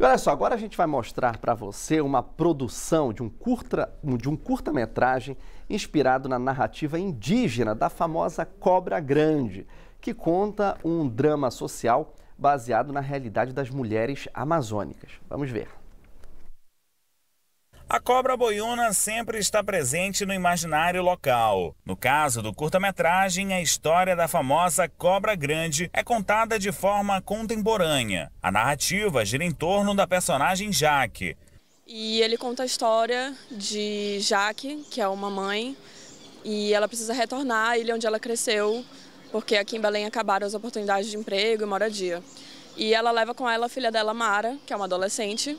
E olha só, agora a gente vai mostrar para você uma produção de um, curta, de um curta-metragem inspirado na narrativa indígena da famosa Cobra Grande, que conta um drama social baseado na realidade das mulheres amazônicas. Vamos ver. A cobra boiuna sempre está presente no imaginário local. No caso do curta-metragem, a história da famosa Cobra Grande é contada de forma contemporânea. A narrativa gira em torno da personagem Jaque. E ele conta a história de Jaque, que é uma mãe, e ela precisa retornar à ilha onde ela cresceu, porque aqui em Belém acabaram as oportunidades de emprego e moradia. E ela leva com ela a filha dela, Mara, que é uma adolescente,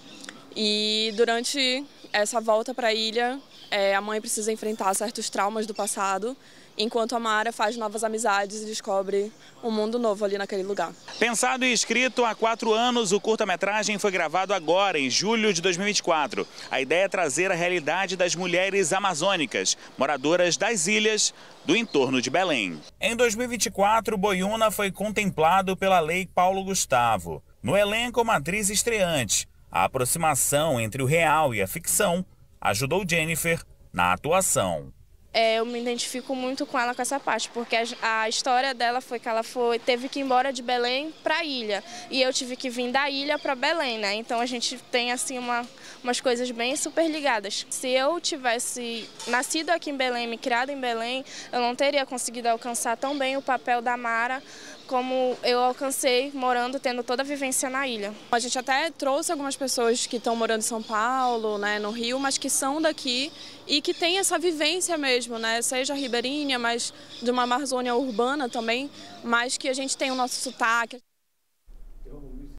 e durante essa volta para a ilha, é, a mãe precisa enfrentar certos traumas do passado, enquanto a Mara faz novas amizades e descobre um mundo novo ali naquele lugar. Pensado e escrito há quatro anos, o curta-metragem foi gravado agora, em julho de 2024. A ideia é trazer a realidade das mulheres amazônicas, moradoras das ilhas do entorno de Belém. Em 2024, Boiuna foi contemplado pela Lei Paulo Gustavo. No elenco, uma atriz estreante, a aproximação entre o real e a ficção ajudou Jennifer na atuação. É, eu me identifico muito com ela com essa parte, porque a, a, história dela foi que ela foi teve que ir embora de Belém para a ilha e eu tive que vir da ilha para Belém, né? Então a gente tem assim uma, umas coisas bem super ligadas. Se eu tivesse nascido aqui em Belém, me criado em Belém, eu não teria conseguido alcançar tão bem o papel da Mara como eu alcancei morando, tendo toda a vivência na ilha. A gente até trouxe algumas pessoas que estão morando em São Paulo, né, no Rio, mas que são daqui e que têm essa vivência mesmo, né, seja ribeirinha, mas de uma Amazônia urbana também, mas que a gente tem o nosso sotaque.